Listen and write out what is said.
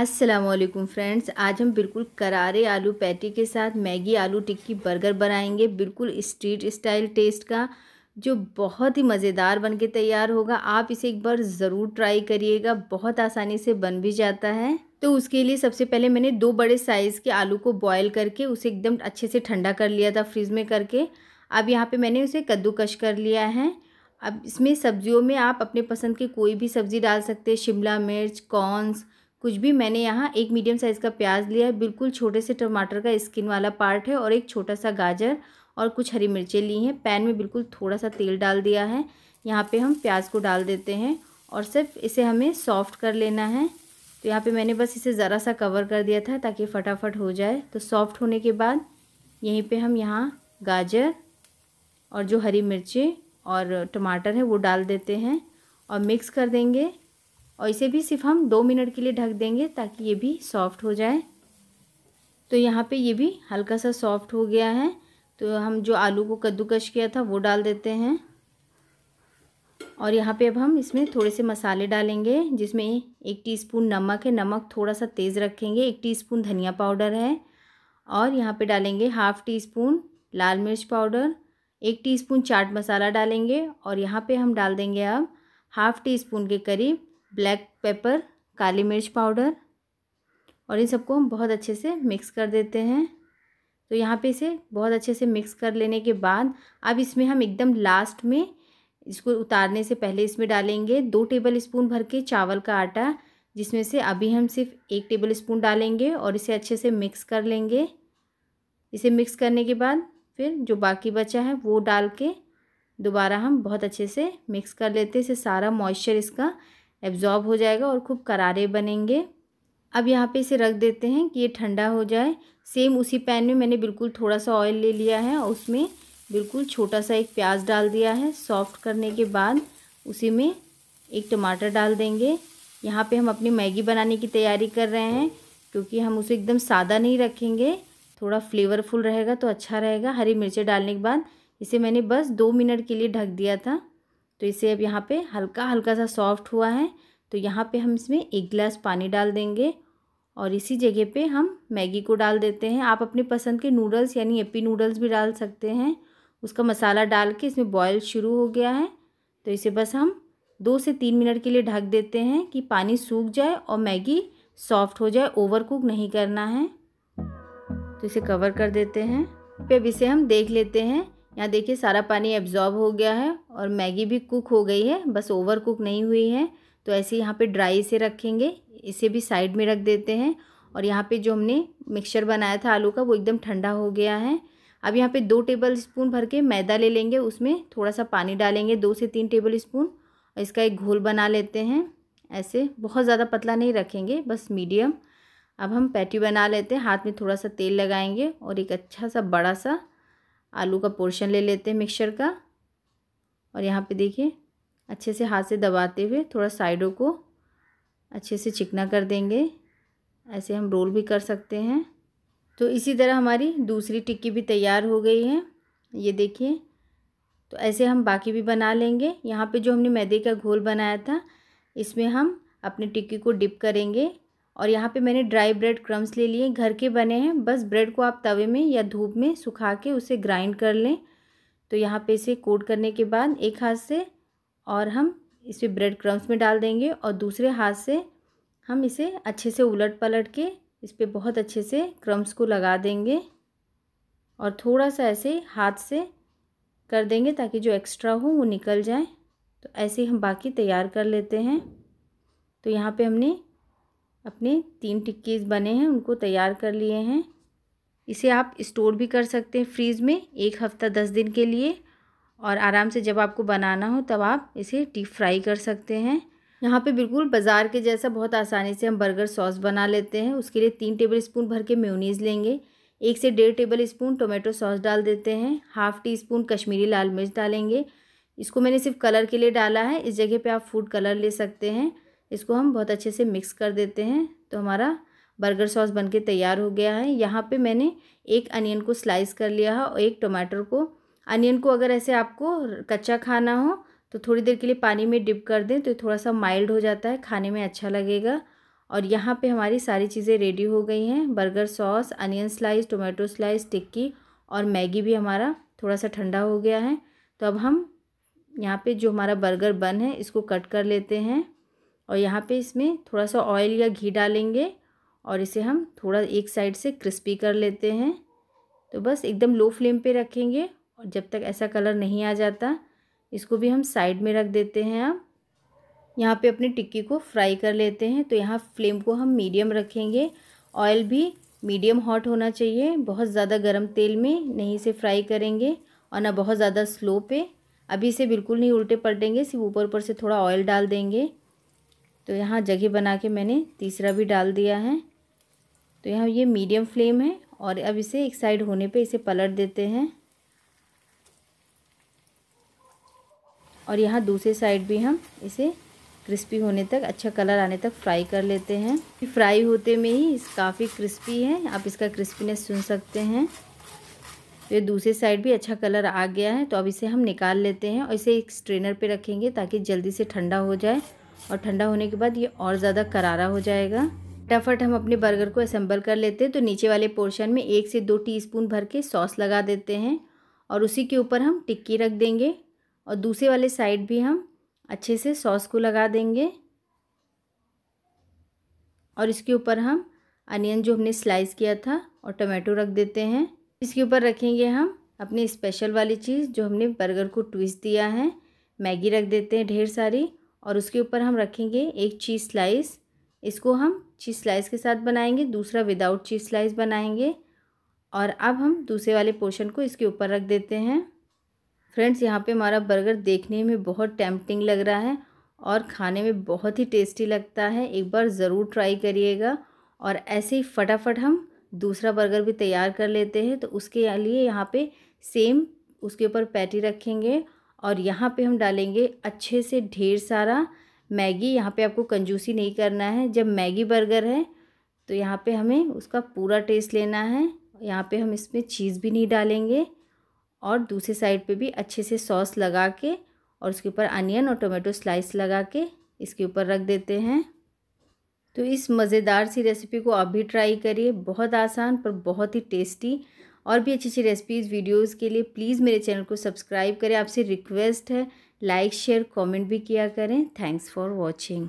Aslam friends आज हम बिल्कुल करारे आलू पैटी के साथ मैगी आलू टिक्की बर्गर बनाएंगे बिल्कुल स्ट्रीट स्टाइल टेस्ट का जो बहुत ही मज़ेदार बन के तैयार होगा आप इसे एक बार ज़रूर ट्राई करिएगा बहुत आसानी से बन भी जाता है तो उसके लिए सबसे पहले मैंने दो बड़े साइज़ के आलू को बॉयल करके उसे एकदम अच्छे से ठंडा कर लिया था फ्रिज में करके अब यहाँ पर मैंने उसे कद्दूकश कर लिया है अब इसमें सब्जियों में आप अपने पसंद की कोई भी सब्ज़ी डाल सकते हैं शिमला मिर्च कॉर्नस कुछ भी मैंने यहाँ एक मीडियम साइज़ का प्याज लिया है बिल्कुल छोटे से टमाटर का स्किन वाला पार्ट है और एक छोटा सा गाजर और कुछ हरी मिर्चें ली हैं पैन में बिल्कुल थोड़ा सा तेल डाल दिया है यहाँ पे हम प्याज को डाल देते हैं और सिर्फ इसे हमें सॉफ्ट कर लेना है तो यहाँ पे मैंने बस इसे ज़रा सा कवर कर दिया था ताकि फटाफट हो जाए तो सॉफ्ट होने के बाद यहीं पे हम यहाँ गाजर और जो हरी मिर्ची और टमाटर है वो डाल देते हैं और मिक्स कर देंगे और इसे भी सिर्फ हम दो मिनट के लिए ढक देंगे ताकि ये भी सॉफ्ट हो जाए तो यहाँ पे ये भी हल्का सा सॉफ्ट हो गया है तो हम जो आलू को कद्दूकश किया था वो डाल देते हैं और यहाँ पे अब हम इसमें थोड़े से मसाले डालेंगे जिसमें एक टीस्पून नमक है नमक थोड़ा सा तेज़ रखेंगे एक टीस्पून धनिया पाउडर है और यहाँ पे डालेंगे हाफ़ टी स्पून लाल मिर्च पाउडर एक टीस्पून चाट मसाला डालेंगे और यहाँ पे हम डाल देंगे अब हाफ़ टी स्पून के करीब ब्लैक पेपर काली मिर्च पाउडर और इन सबको हम बहुत अच्छे से मिक्स कर देते हैं तो यहाँ पे इसे बहुत अच्छे से मिक्स कर लेने के बाद अब इसमें हम एकदम लास्ट में इसको उतारने से पहले इसमें डालेंगे दो टेबल स्पून भर के चावल का आटा जिसमें से अभी हम सिर्फ एक टेबल स्पून डालेंगे और इसे अच्छे से मिक्स कर लेंगे इसे मिक्स करने के बाद फिर जो बाकी बचा है वो डाल के दोबारा हम बहुत अच्छे से मिक्स कर लेते हैं इसे सारा मॉइस्चर इसका एब्जॉर्ब हो जाएगा और खूब करारे बनेंगे अब यहाँ पे इसे रख देते हैं कि ये ठंडा हो जाए सेम उसी पैन में मैंने बिल्कुल थोड़ा सा ऑयल ले लिया है और उसमें बिल्कुल छोटा सा एक प्याज डाल दिया है सॉफ्ट करने के बाद उसी में एक टमाटर डाल देंगे यहाँ पे हम अपनी मैगी बनाने की तैयारी कर रहे हैं क्योंकि हम उसे एकदम सादा नहीं रखेंगे थोड़ा फ्लेवरफुल रहेगा तो अच्छा रहेगा हरी मिर्चें डालने के बाद इसे मैंने बस दो मिनट के लिए ढक दिया था तो इसे अब यहाँ पे हल्का हल्का सा सॉफ्ट हुआ है तो यहाँ पे हम इसमें एक गिलास पानी डाल देंगे और इसी जगह पे हम मैगी को डाल देते हैं आप अपने पसंद के नूडल्स यानी एपी नूडल्स भी डाल सकते हैं उसका मसाला डाल के इसमें बॉयल शुरू हो गया है तो इसे बस हम दो से तीन मिनट के लिए ढक देते हैं कि पानी सूख जाए और मैगी सॉफ्ट हो जाए ओवर कुक नहीं करना है तो इसे कवर कर देते हैं फिर अब इसे हम देख लेते हैं यहाँ देखिए सारा पानी एब्जॉर्ब हो गया है और मैगी भी कुक हो गई है बस ओवर कुक नहीं हुई है तो ऐसे यहाँ पे ड्राई से रखेंगे इसे भी साइड में रख देते हैं और यहाँ पे जो हमने मिक्सचर बनाया था आलू का वो एकदम ठंडा हो गया है अब यहाँ पे दो टेबल स्पून भर के मैदा ले लेंगे उसमें थोड़ा सा पानी डालेंगे दो से तीन टेबल स्पून और इसका एक घोल बना लेते हैं ऐसे बहुत ज़्यादा पतला नहीं रखेंगे बस मीडियम अब हम पैटी बना लेते हैं हाथ में थोड़ा सा तेल लगाएंगे और एक अच्छा सा बड़ा सा आलू का पोर्शन ले लेते हैं मिक्सर का और यहाँ पे देखिए अच्छे से हाथ से दबाते हुए थोड़ा साइडों को अच्छे से चिकना कर देंगे ऐसे हम रोल भी कर सकते हैं तो इसी तरह हमारी दूसरी टिक्की भी तैयार हो गई है ये देखिए तो ऐसे हम बाकी भी बना लेंगे यहाँ पे जो हमने मैदे का घोल बनाया था इसमें हम अपनी टिक्की को डिप करेंगे और यहाँ पे मैंने ड्राई ब्रेड क्रम्स ले लिए घर के बने हैं बस ब्रेड को आप तवे में या धूप में सुखा के उसे ग्राइंड कर लें तो यहाँ पे इसे कोट करने के बाद एक हाथ से और हम इसे ब्रेड क्रम्स में डाल देंगे और दूसरे हाथ से हम इसे अच्छे से उलट पलट के इस पर बहुत अच्छे से क्रम्स को लगा देंगे और थोड़ा सा ऐसे हाथ से कर देंगे ताकि जो एक्स्ट्रा हो वो निकल जाए तो ऐसे हम बाकी तैयार कर लेते हैं तो यहाँ पे हमने अपने तीन टिक्कीज़ बने हैं उनको तैयार कर लिए हैं इसे आप स्टोर भी कर सकते हैं फ्रीज़ में एक हफ़्ता दस दिन के लिए और आराम से जब आपको बनाना हो तब आप इसे डीप फ्राई कर सकते हैं यहाँ पे बिल्कुल बाज़ार के जैसा बहुत आसानी से हम बर्गर सॉस बना लेते हैं उसके लिए तीन टेबल स्पून भर के म्यूनीज़ लेंगे एक से डेढ़ टेबल स्पून टोमेटो सॉस डाल देते हैं हाफ़ टी स्पून कश्मीरी लाल मिर्च डालेंगे इसको मैंने सिर्फ कलर के लिए डाला है इस जगह पे आप फूड कलर ले सकते हैं इसको हम बहुत अच्छे से मिक्स कर देते हैं तो हमारा बर्गर सॉस बनके तैयार हो गया है यहाँ पे मैंने एक अनियन को स्लाइस कर लिया है और एक टमाटर को अनियन को अगर ऐसे आपको कच्चा खाना हो तो थोड़ी देर के लिए पानी में डिप कर दें तो थोड़ा सा माइल्ड हो जाता है खाने में अच्छा लगेगा और यहाँ पे हमारी सारी चीज़ें रेडी हो गई हैं burger sauce onion slice tomato slice tikki और मैगी भी हमारा थोड़ा सा ठंडा हो गया है तो अब हम यहाँ पे जो हमारा बर्गर बन है इसको कट कर लेते हैं और यहाँ पे इसमें थोड़ा सा ऑयल या घी डालेंगे और इसे हम थोड़ा एक साइड से क्रिस्पी कर लेते हैं तो बस एकदम लो फ्लेम पे रखेंगे और जब तक ऐसा कलर नहीं आ जाता इसको भी हम साइड में रख देते हैं अब यहाँ पे अपनी टिक्की को फ्राई कर लेते हैं तो यहाँ फ्लेम को हम मीडियम रखेंगे ऑयल भी मीडियम हॉट होना चाहिए बहुत ज़्यादा गर्म तेल में नहीं इसे फ्राई करेंगे और ना बहुत ज़्यादा स्लो पे अभी इसे बिल्कुल नहीं उल्टे पलटेंगे सिर्फ ऊपर ऊपर से थोड़ा ऑयल डाल देंगे तो यहाँ जगह बना के मैंने तीसरा भी डाल दिया है तो यहाँ ये मीडियम फ्लेम है और अब इसे एक साइड होने पे इसे पलट देते हैं और यहाँ दूसरे साइड भी हम इसे क्रिस्पी होने तक अच्छा कलर आने तक फ्राई कर लेते हैं फ्राई होते में ही इस काफ़ी क्रिस्पी है आप इसका क्रिस्पीनेस सुन सकते हैं तो ये दूसरे साइड भी अच्छा कलर आ गया है तो अब इसे हम निकाल लेते हैं और इसे एक स्ट्रेनर पे रखेंगे ताकि जल्दी से ठंडा हो जाए और ठंडा होने के बाद ये और ज़्यादा करारा हो जाएगा फटाफट हम अपने बर्गर को असेंबल कर लेते हैं तो नीचे वाले पोर्शन में एक से दो टीस्पून भर के सॉस लगा देते हैं और उसी के ऊपर हम टिक्की रख देंगे और दूसरे वाले साइड भी हम अच्छे से सॉस को लगा देंगे और इसके ऊपर हम अनियन जो हमने स्लाइस किया था और टमाटो रख देते हैं इसके ऊपर रखेंगे हम अपनी स्पेशल वाली चीज़ जो हमने बर्गर को ट्विस्ट दिया है मैगी रख देते हैं ढेर सारी और उसके ऊपर हम रखेंगे एक चीज़ स्लाइस इसको हम चीज़ स्लाइस के साथ बनाएंगे दूसरा विदाउट चीज़ स्लाइस बनाएंगे और अब हम दूसरे वाले पोर्शन को इसके ऊपर रख देते हैं फ्रेंड्स यहाँ पे हमारा बर्गर देखने में बहुत टेम्पटिंग लग रहा है और खाने में बहुत ही टेस्टी लगता है एक बार ज़रूर ट्राई करिएगा और ऐसे ही फटाफट हम दूसरा बर्गर भी तैयार कर लेते हैं तो उसके लिए यहाँ पर सेम उसके ऊपर पैटी रखेंगे और यहाँ पे हम डालेंगे अच्छे से ढेर सारा मैगी यहाँ पे आपको कंजूसी नहीं करना है जब मैगी बर्गर है तो यहाँ पे हमें उसका पूरा टेस्ट लेना है यहाँ पे हम इसमें चीज़ भी नहीं डालेंगे और दूसरी साइड पे भी अच्छे से सॉस लगा के और उसके ऊपर अनियन और टोमेटो स्लाइस लगा के इसके ऊपर रख देते हैं तो इस मज़ेदार सी रेसिपी को आप भी ट्राई करिए बहुत आसान पर बहुत ही टेस्टी और भी अच्छी अच्छी रेसिपीज़ वीडियोज़ के लिए प्लीज़ मेरे चैनल को सब्सक्राइब करें आपसे रिक्वेस्ट है लाइक शेयर कमेंट भी किया करें थैंक्स फॉर वॉचिंग